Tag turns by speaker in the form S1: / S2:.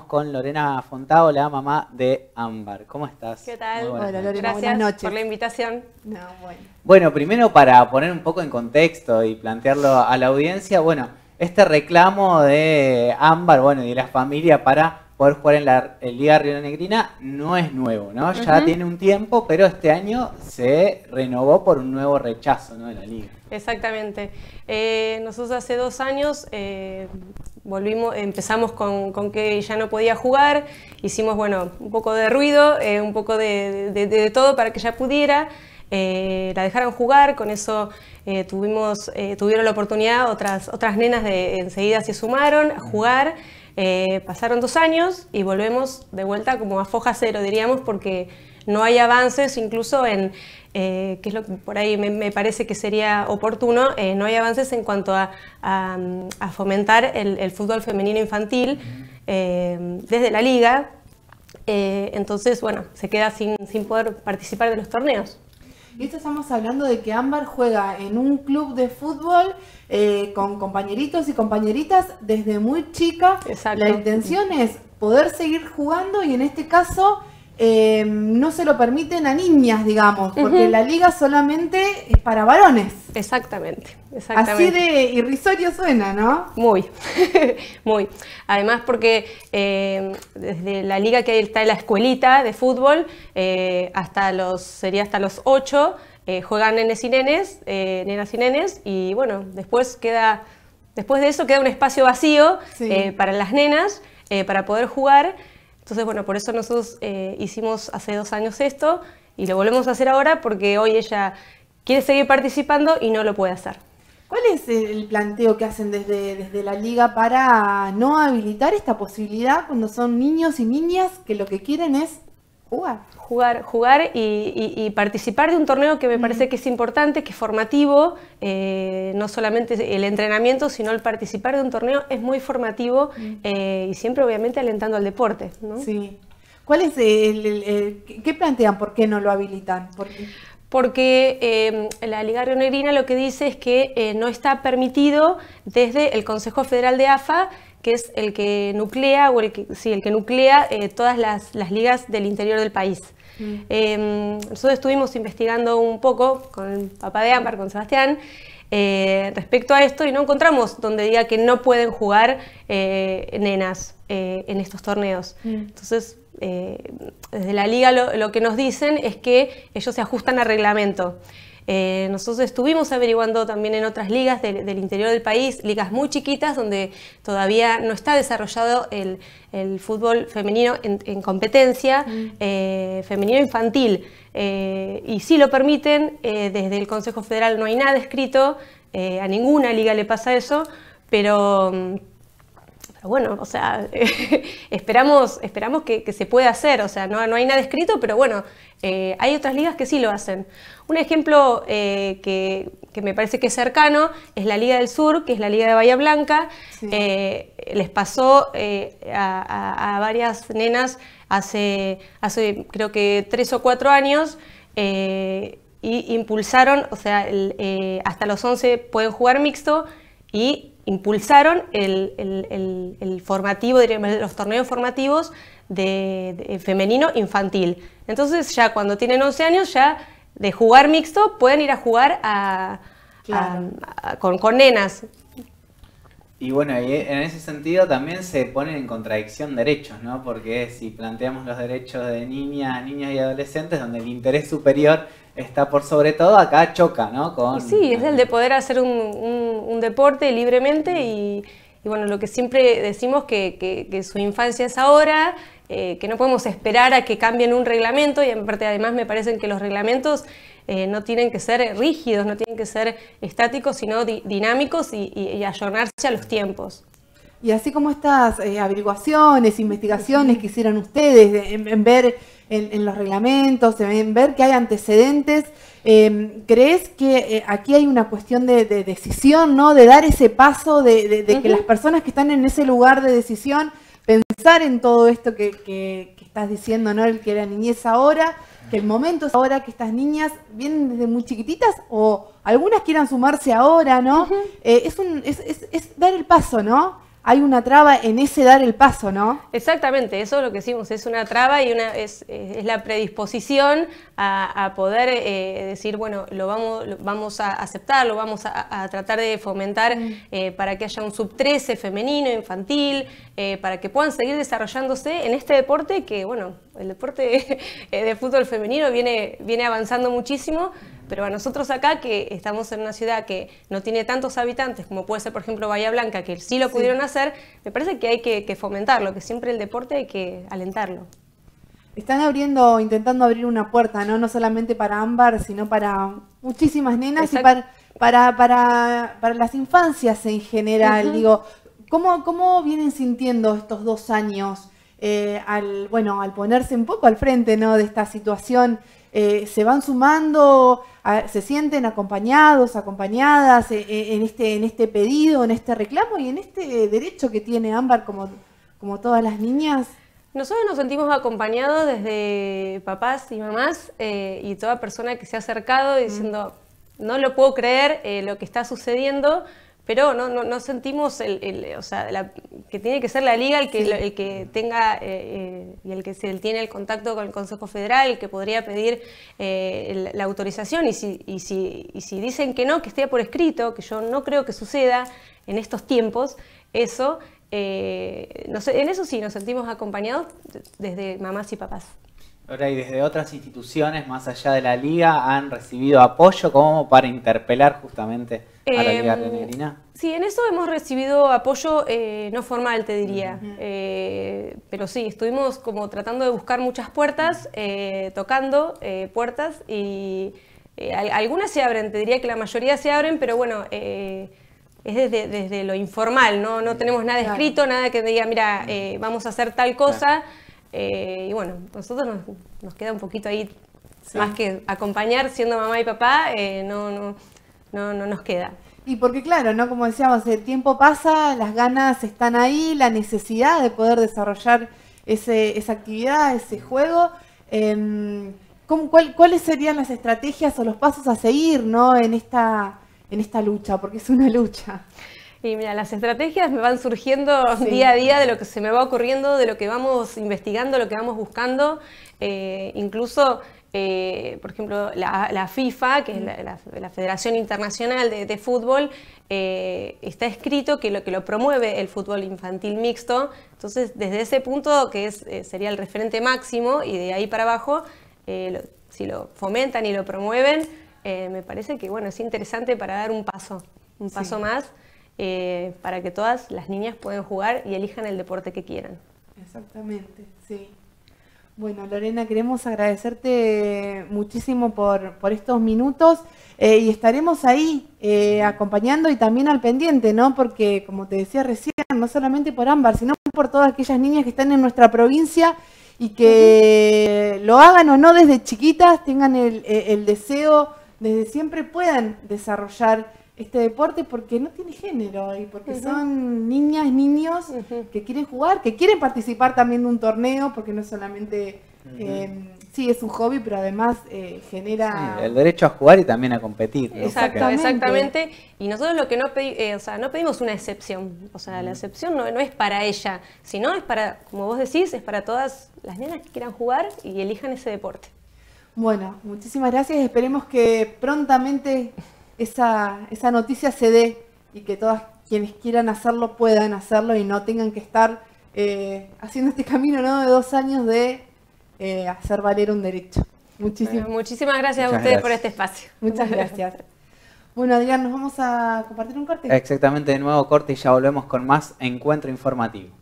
S1: con Lorena Fontao, la mamá de Ámbar. ¿Cómo estás? ¿Qué tal? Hola, Lorena. Gracias buenas por la
S2: invitación. No, bueno.
S1: bueno, primero para poner un poco en contexto y plantearlo a la audiencia, bueno, este reclamo de Ámbar, bueno, y de la familia para poder jugar en la Liga Liga Negrina, no es nuevo, ¿no? Ya tiene un tiempo, pero este año se renovó por un nuevo rechazo, De la Liga.
S2: Exactamente. Eh, nosotros hace dos años... Eh, volvimos, empezamos con, que ya no podía jugar, hicimos bueno, un poco de ruido, eh, un poco de, todo para que ya pudiera. Eh, la dejaron jugar, con eso eh, tuvimos, tuvieron la oportunidad, otras, otras nenas de, enseguida se sumaron a jugar. pasaron dos años y volvemos de vuelta como a foja cero, diríamos, porque no hay avances incluso en, eh, que es lo que por ahí me, parece que sería oportuno, eh, no hay avances en cuanto a, fomentar el, fútbol femenino infantil eh, desde la liga, entonces, bueno, se queda sin, sin poder participar de los torneos.
S3: Y esto estamos hablando de que Ámbar juega en un club de fútbol con compañeritos y compañeritas desde muy chica. La intención es poder seguir jugando y en este caso eh, no se lo permiten a niñas,
S2: digamos, porque la
S3: liga solamente es para varones.
S2: Exactamente, exactamente. Así de irrisorio suena, ¿no? Muy, muy. Además porque eh, desde la liga que está en la escuelita de fútbol eh, hasta los, sería hasta los 8, juegan nenes y nenes, nenas y nenes, y bueno, después queda, después de eso queda un espacio vacío para las nenas, para poder jugar. Entonces, bueno, por eso nosotros eh, hicimos hace dos años esto y lo volvemos a hacer ahora porque hoy ella quiere seguir participando y no lo puede hacer. ¿Cuál es
S3: el planteo que hacen desde, desde la liga para no habilitar esta posibilidad cuando son
S2: niños y niñas que lo que quieren es jugar. Jugar, y, participar de un torneo que me parece que es importante, que es formativo, eh, no solamente el entrenamiento, sino el participar de un torneo es muy formativo eh, y siempre obviamente alentando al deporte. Sí. ¿Cuál es el, ¿Qué plantean? ¿Por qué no lo habilitan? porque em, la Liga Rionegrina lo que dice es que eh, no está permitido desde el Consejo Federal de AFA que es el que nuclea, o el que, sí, el que nuclea eh, todas las, las, ligas del interior del país. Mm. Eh, nosotros estuvimos investigando un poco con el papá de Ámbar, con Sebastián, eh, respecto a esto y no encontramos donde diga que no pueden jugar nenas en estos torneos. Mm. Entonces, desde la liga lo, lo, que nos dicen es que ellos se ajustan al reglamento. Eh, nosotros estuvimos averiguando también en otras ligas del interior del país, ligas muy chiquitas donde todavía no está desarrollado el, fútbol femenino en, competencia, mm. eh, femenino infantil. Eh, y si lo permiten, desde el Consejo Federal no hay nada escrito, a ninguna liga le pasa eso, pero mm, bueno, o sea, esperamos, esperamos que, se pueda hacer, o sea, no, no hay nada escrito, pero bueno, eh, hay otras ligas que sí lo hacen. Un ejemplo eh, que, me parece que es cercano es la Liga del Sur, que es la Liga de Bahía Blanca. Eh, les pasó a, varias nenas hace, hace creo que tres o cuatro años y impulsaron, o sea, hasta los 11 pueden jugar mixto y impulsaron el, formativo, los torneos formativos de, eh, femenino infantil. Entonces ya cuando tienen 11 años, ya de jugar mixto pueden ir a jugar con, con, nenas.
S1: Y bueno, en ese sentido también se ponen en contradicción derechos, ¿no? Porque si planteamos los derechos de niñas, niñas y adolescentes, donde el interés superior está por sobre todo, acá choca, ¿no? Sí,
S2: es el de poder hacer un, deporte libremente y, bueno, lo que siempre decimos que, que, su infancia es ahora, eh, que no podemos esperar a que cambien un reglamento y en parte además me parecen que los reglamentos eh, no tienen que ser rígidos, no tienen que ser estáticos, sino dinámicos y, y, ayornarse a los tiempos.
S3: Y así como estas eh, averiguaciones, investigaciones que hicieron ustedes en, ver en, los reglamentos, en ver que hay antecedentes, em, ¿crees que eh, aquí hay una cuestión de, decisión, ¿no? de dar ese paso, de, que las personas que están en ese lugar de decisión, pensar en todo esto que, estás diciendo, ¿no? el que era niñez ahora, en este el momento es ahora que estas niñas vienen desde muy chiquititas o algunas quieran sumarse ahora, ¿no? Eh, es, un, es, es, dar el paso, ¿no? hay una traba en ese dar el paso, ¿no?
S2: Exactamente, eso es lo que decimos, es una traba y una, es, la predisposición a, poder eh, decir, bueno, lo vamos, vamos a aceptar, lo vamos a, tratar de fomentar mm. eh, para que haya un sub-13 femenino, infantil, eh, para que puedan seguir desarrollándose en este deporte que, bueno, el deporte de fútbol femenino viene, viene avanzando muchísimo, pero a nosotros acá, que estamos en una ciudad que no tiene tantos habitantes como puede ser, por ejemplo, Bahía Blanca, que sí lo pudieron hacer, me parece que hay que, fomentarlo, que siempre el deporte hay que alentarlo.
S3: Están abriendo, intentando abrir una puerta, ¿no? No solamente para Ámbar, sino para muchísimas nenas y para, para, para, las infancias en general. Digo, ¿cómo, ¿cómo vienen sintiendo estos dos años eh, al, bueno, al ponerse un poco al frente, ¿no? De esta situación eh, se van sumando, se sienten acompañados, acompañadas eh, eh, en, este, en este pedido, en este reclamo y en este derecho que tiene Ámbar como, como todas las niñas.
S2: Nosotros nos sentimos acompañados desde papás y mamás y toda persona que se ha acercado diciendo, no lo puedo creer lo que está sucediendo, pero no, no, sentimos el, o sea, la, que tiene que ser la liga el que, tenga eh, eh, y el que se tiene el contacto con el Consejo Federal, que podría pedir eh, la autorización y si, dicen que no, que esté por escrito, que yo no creo que suceda en estos tiempos, eso, en eso sí nos sentimos acompañados desde mamás y papás
S1: y desde otras instituciones más allá de la Liga han recibido apoyo como para interpelar justamente a la Liga em, renegrina?
S2: Sí, en eso hemos recibido apoyo eh, no formal, te diría. Eh, pero sí, estuvimos como tratando de buscar muchas puertas, eh, tocando puertas y algunas se abren, te diría que la mayoría se abren, pero bueno es desde, desde, lo informal, ¿no? No tenemos nada escrito, nada que diga, mira, vamos a hacer tal cosa. Eh, y bueno, nosotros nos, queda un poquito ahí, más que acompañar siendo mamá y papá, eh, no, no, nos queda.
S3: Y porque claro, ¿no? Como decíamos, el tiempo pasa, las ganas están ahí, la necesidad de poder desarrollar esa actividad, ese juego. Em, ¿Cuáles serían las estrategias o los pasos a seguir ¿no? en, esta, en esta lucha? Porque es una lucha.
S2: Y mira, las estrategias me van surgiendo día a día de lo que se me va ocurriendo, de lo que vamos investigando, lo que vamos buscando. Eh, incluso, eh, por ejemplo, la, FIFA, que es la, Federación Internacional de, Fútbol, eh, está escrito que lo que lo promueve el fútbol infantil mixto. Entonces, desde ese punto, que sería el referente máximo, y de ahí para abajo, si lo fomentan y lo promueven, me parece que bueno, es interesante para dar un paso, un paso más. Eh, para que todas las niñas puedan jugar y elijan el deporte que quieran. Exactamente,
S3: sí. Bueno, Lorena, queremos agradecerte muchísimo por, estos minutos eh, y estaremos ahí eh, acompañando y también al pendiente, ¿no? Porque, como te decía recién, no solamente por Ámbar, sino por todas aquellas niñas que están en nuestra provincia y que lo hagan o no desde chiquitas, tengan el, el deseo, desde siempre puedan desarrollar este deporte porque no tiene género y porque son niñas, niños que quieren jugar, que quieren participar también de un torneo, porque no solamente, eh, sí, es un hobby, pero además eh, genera...
S1: el derecho a jugar y también a competir. Exactamente.
S2: Y nosotros lo que no, pedimos, eh, no pedimos una excepción, o sea, la excepción no, no es para ella, sino es para, como vos decís, es para todas las nenas que quieran jugar y elijan ese deporte.
S3: Bueno, muchísimas gracias. Esperemos que prontamente esa, esa noticia se dé y que todas quienes quieran hacerlo puedan hacerlo y no tengan que estar eh, haciendo este camino ¿no? de dos años de eh, hacer valer un derecho. Muchísimas,
S2: muchísimas gracias a ustedes por este espacio. Muchas gracias. Bueno, Adrián, nos vamos a compartir un corte.
S1: Exactamente, de nuevo corte y ya volvemos con más encuentro informativo.